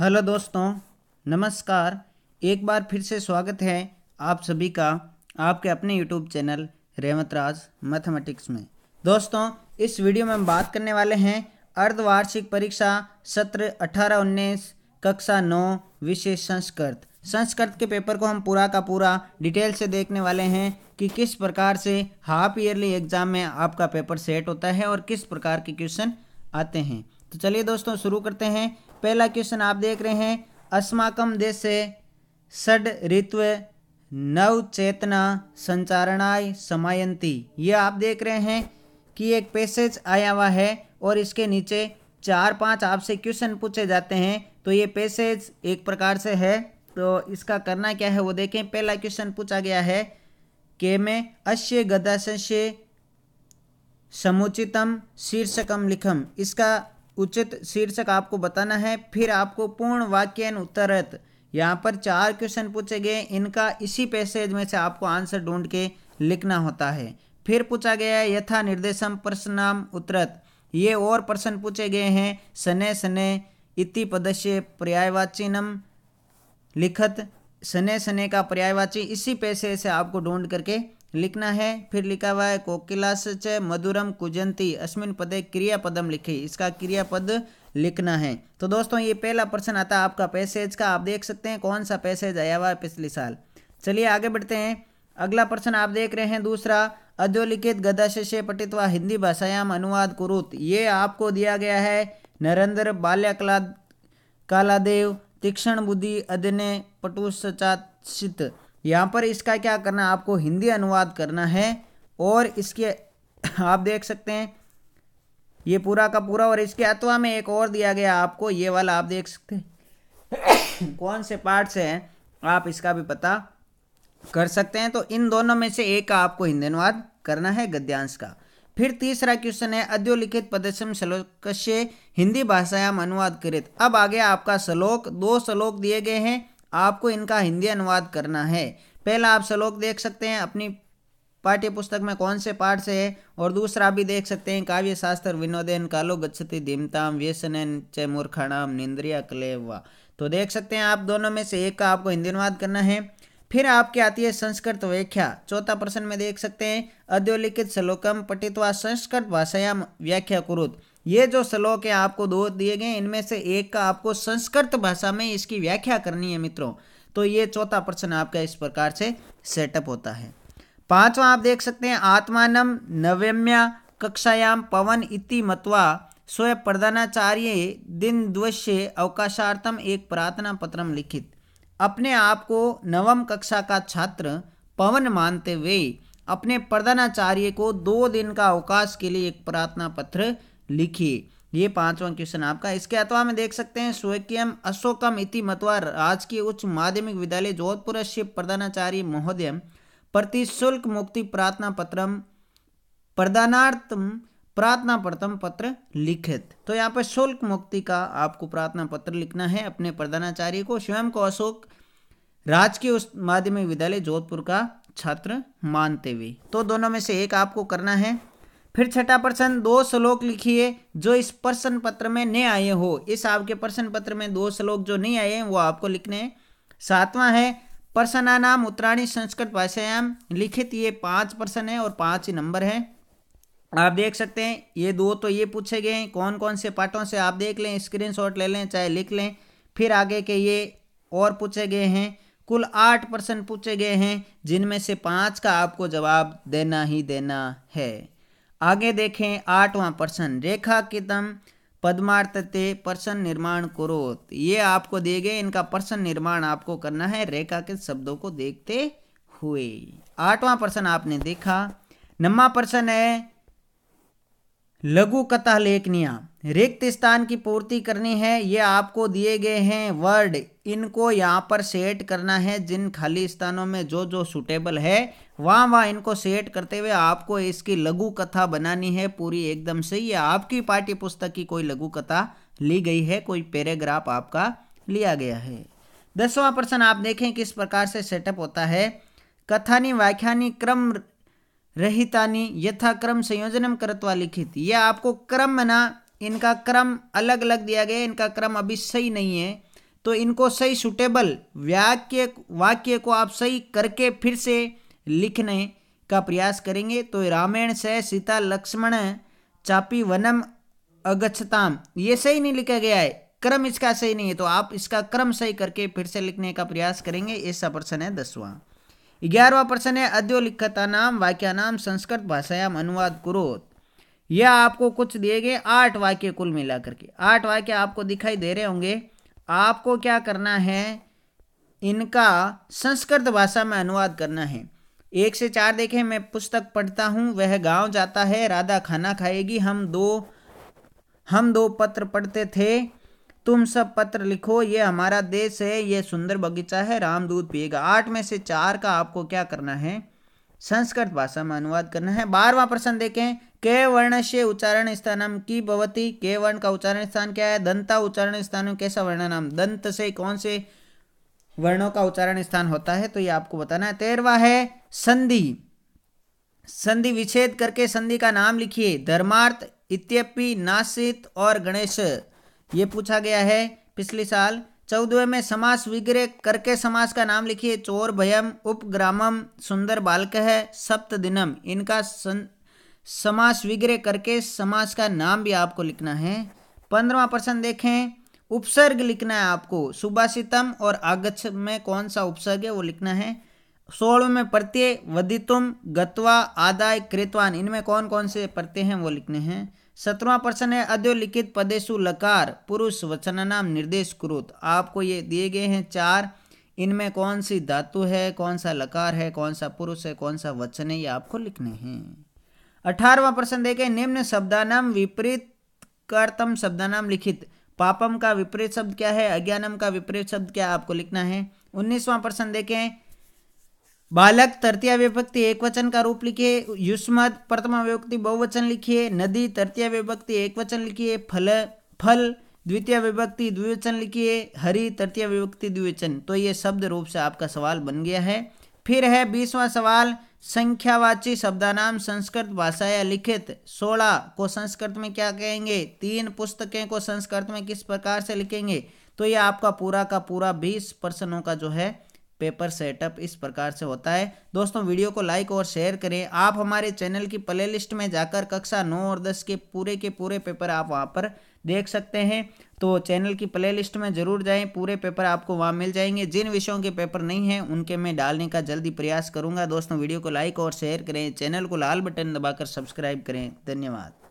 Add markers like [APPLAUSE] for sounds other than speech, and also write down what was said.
hello दोस्तों नमस्कार एक बार फिर से स्वागत है आप सभी का आपके अपने यूट्यूब चैनल राज मैथमेटिक्स में दोस्तों इस वीडियो में हम बात करने वाले हैं अर्धवार्षिक परीक्षा सत्र अठारह उन्नीस कक्षा नौ विशेष संस्कृत संस्कृत के पेपर को हम पूरा का पूरा डिटेल से देखने वाले हैं कि किस प्रकार से हाफ ईयरली एग्ज़ाम में आपका पेपर सेट होता है और किस प्रकार के क्वेश्चन आते हैं तो चलिए दोस्तों शुरू करते हैं पहला क्वेश्चन आप देख रहे हैं अस्माकम देशे षड ऋतु नव चेतना संचारणाय समायंती ये आप देख रहे हैं कि एक पैसेज आया हुआ है और इसके नीचे चार पांच आपसे क्वेश्चन पूछे जाते हैं तो ये पैसेज एक प्रकार से है तो इसका करना क्या है वो देखें पहला क्वेश्चन पूछा गया है के में अश्य गदाश्य समुचितम शीर्षकम लिखम इसका उचित शीर्षक आपको बताना है फिर आपको पूर्ण वाक्यन उत्तरत यहाँ पर चार क्वेश्चन पूछे गए इनका इसी पैसेज में से आपको आंसर ढूंढ के लिखना होता है फिर पूछा गया है यथा निर्देशम नाम उत्तरत ये और प्रश्न पूछे गए हैं सने सने इति पदस्य पर्यायवाचिनम लिखत सने सने का पर्यायवाची इसी पैसे से आपको ढूंढ करके लिखना है फिर लिखा हुआ है कोकिलास च मधुरम कुजंती अस्मिन पदे क्रियापदम लिखी इसका क्रियापद लिखना है तो दोस्तों ये पहला प्रश्न आता है आपका पैसेज का आप देख सकते हैं कौन सा पैसेज आया हुआ है पिछले साल चलिए आगे बढ़ते हैं अगला प्रश्न आप देख रहे हैं दूसरा अधोलिखित गदा शिष्य पटित्वा हिंदी भाषायाम अनुवाद कुरुत ये आपको दिया गया है नरेंद्र बाल्याकला कालादेव तीक्ष्ण बुद्धि अधने पटुसचाचित यहाँ पर इसका क्या करना है आपको हिंदी अनुवाद करना है और इसके आप देख सकते हैं ये पूरा का पूरा और इसके अतवा में एक और दिया गया आपको ये वाला आप देख सकते हैं [COUGHS] कौन से पार्ट से हैं आप इसका भी पता कर सकते हैं तो इन दोनों में से एक का आपको हिंदी अनुवाद करना है गद्यांश का फिर तीसरा क्वेश्चन है अध्योलिखित पदसम श्लोक से हिंदी भाषायाम अनुवाद करित अब आ गया आपका श्लोक दो श्लोक दिए गए हैं आपको इनका हिंदी अनुवाद करना है पहला आप श्लोक देख सकते हैं अपनी पाठ्य पुस्तक में कौन से पाठ से है और दूसरा भी देख सकते हैं काव्य शास्त्र विनोदेन कालो गच्छति धीमताम व्यसनन च मूर्खाणाम निंद्रिया कले तो देख सकते हैं आप दोनों में से एक का आपको हिंदी अनुवाद करना है फिर आपके आती है संस्कृत व्याख्या चौथा प्रश्न में देख सकते हैं अध्योलिखित श्लोकम पठित व संस्कृत भाषायाम व्याख्या कुरुत ये जो श्लोक है आपको दो दिए गए इनमें से एक का आपको संस्कृत भाषा में इसकी व्याख्या करनी है मित्रों तो ये चौथा प्रश्न आपका इस प्रकार से सेटअप होता है पांचवा आप देख सकते हैं आत्मानम नवम्या कक्षायाम पवन इति मत्वा स्वय प्रधानाचार्य दिन द्वश्य अवकाशार्थम एक प्रार्थना पत्रम लिखित अपने आप को नवम कक्षा का छात्र पवन मानते हुए अपने प्रधानाचार्य को दो दिन का अवकाश के लिए एक प्रार्थना पत्र लिखी ये पांचवा क्वेश्चन आपका इसके अथवा में देख सकते हैं स्वयं अशोकम इति मतवा राजकीय उच्च माध्यमिक विद्यालय जोधपुर शिव प्रधानाचार्य महोदय प्रतिशुल्क मुक्ति प्रार्थना पत्रम प्रदानार्थम प्रार्थना प्रथम पत्र लिखित तो यहाँ पर शुल्क मुक्ति का आपको प्रार्थना पत्र लिखना है अपने प्रधानाचार्य को स्वयं को अशोक राजकीय उस माध्यमिक विद्यालय जोधपुर का छात्र मानते हुए तो दोनों में से एक आपको करना है फिर छठा प्रश्न दो श्लोक लिखिए जो इस प्रश्न पत्र में नहीं आए हो इस आपके प्रश्न पत्र में दो श्लोक जो नहीं आए हैं वो आपको लिखने हैं सातवां है प्रश्ना नाम उत्तराणी संस्कृत भाषायाम लिखित ये पांच प्रश्न है और पांच ही नंबर है आप देख सकते हैं ये दो तो ये पूछे गए हैं कौन कौन से पाठों से आप देख लें स्क्रीन ले लें चाहे लिख लें फिर आगे के ये और पूछे गए हैं कुल आठ प्रश्न पूछे गए हैं जिनमें से पाँच का आपको जवाब देना ही देना है आगे देखें आठवां प्रश्न रेखा कितम पदमार्तते प्रश्न निर्माण करो ये आपको दिए गए इनका प्रश्न निर्माण आपको करना है रेखा के शब्दों को देखते हुए आठवां प्रश्न आपने देखा नम्मा प्रश्न है लघु कथा लेखनिया रिक्त स्थान की पूर्ति करनी है ये आपको दिए गए हैं वर्ड इनको यहाँ पर सेट करना है जिन खाली स्थानों में जो जो सुटेबल है वहाँ वहाँ इनको सेट करते हुए आपको इसकी लघु कथा बनानी है पूरी एकदम से ये आपकी पाठ्य पुस्तक की कोई लघु कथा ली गई है कोई पैराग्राफ आपका लिया गया है दसवां प्रश्न आप देखें किस प्रकार से सेटअप होता है कथानी व्याख्यानी क्रम रहितानी यथाक्रम संयोजनम करत्वा लिखित ये आपको क्रम ना इनका क्रम अलग अलग दिया गया इनका क्रम अभी सही नहीं है तो इनको सही सुटेबल वाक्य वाक्य को आप सही करके फिर से लिखने का प्रयास करेंगे तो रामायण से सीता लक्ष्मण चापी वनम अगछताम ये सही नहीं लिखा गया है क्रम इसका सही नहीं है तो आप इसका क्रम सही करके फिर से लिखने का प्रयास करेंगे ऐसा प्रश्न है दसवां ग्यारहवा प्रश्न है अद्यो लिखता नाम वाक्यानाम नाम संस्कृत भाषायाम अनुवाद कुरोत यह आपको कुछ दिए गए आठ वाक्य कुल मिलाकर के आठ वाक्य आपको दिखाई दे रहे होंगे आपको क्या करना है इनका संस्कृत भाषा में अनुवाद करना है एक से चार देखें मैं पुस्तक पढ़ता हूँ वह गांव जाता है राधा खाना खाएगी हम दो हम दो पत्र पढ़ते थे तुम सब पत्र लिखो ये हमारा देश है ये सुंदर बगीचा है राम दूध पिएगा आठ में से चार का आपको क्या करना है संस्कृत भाषा में अनुवाद करना है बारवा प्रश्न देखें के वर्ण से उच्चारण स्थान की भवती के वर्ण का उच्चारण स्थान क्या है दंता उच्चारण स्थान कैसा वर्ण नाम दंत से कौन से वर्णों का उच्चारण स्थान होता है तो ये आपको बताना है तेरवा है संधि संधि विच्छेद करके संधि का नाम लिखिए धर्मार्थ इत्यपि नासित और गणेश ये पूछा गया है पिछले साल चौदवे में समास विग्रह करके समास का नाम लिखिए चोर भयम उपग्रामम सुंदर बालक है सप्त दिनम इनका सन, समास विग्रह करके समास का नाम भी आपको लिखना है पंद्रवा प्रश्न देखें उपसर्ग लिखना है आपको सुभाषितम और आगच्छ में कौन सा उपसर्ग है वो लिखना है सोलह में प्रत्यय वदितुम गत्वा आदाय कृतवान इनमें कौन कौन से प्रत्यय हैं वो लिखने हैं सत्रवा प्रश्न है अधोलिखित पदेशु लकार पुरुष वचन नाम निर्देश कृत आपको ये दिए गए हैं चार इनमें कौन सी धातु है कौन सा लकार है कौन सा पुरुष है कौन सा वचन है ये आपको लिखने हैं अठारवा प्रश्न देखे निम्न शब्दानाम विपरीत कर्तम शब्दानाम लिखित पापम का विपरीत शब्द क्या है अज्ञानम का विपरीत शब्द क्या आपको लिखना है उन्नीसवां प्रश्न देखें बालक तृतीय विभक्ति एक वचन का रूप लिखिए युष्म प्रथम विभक्ति बहुवचन लिखिए नदी तृतीय विभक्ति एक वचन लिखिए फल फल द्वितीय विभक्ति द्विवचन लिखिए हरि तृतीय विभक्ति द्विवचन तो ये शब्द रूप से आपका सवाल बन गया है फिर है बीसवां सवाल संख्यावाची शब्दानाम संस्कृत भाषा या लिखित सोलह को संस्कृत में क्या कहेंगे तीन पुस्तकें को संस्कृत में किस प्रकार से लिखेंगे तो ये आपका पूरा का पूरा बीस प्रश्नों का जो है पेपर सेटअप इस प्रकार से होता है दोस्तों वीडियो को लाइक और शेयर करें आप हमारे चैनल की प्ले लिस्ट में जाकर कक्षा नौ और दस के पूरे के पूरे पेपर आप वहाँ पर देख सकते हैं तो चैनल की प्ले लिस्ट में ज़रूर जाएं पूरे पेपर आपको वहाँ मिल जाएंगे जिन विषयों के पेपर नहीं हैं उनके मैं डालने का जल्दी प्रयास करूँगा दोस्तों वीडियो को लाइक और शेयर करें चैनल को लाल बटन दबाकर सब्सक्राइब करें धन्यवाद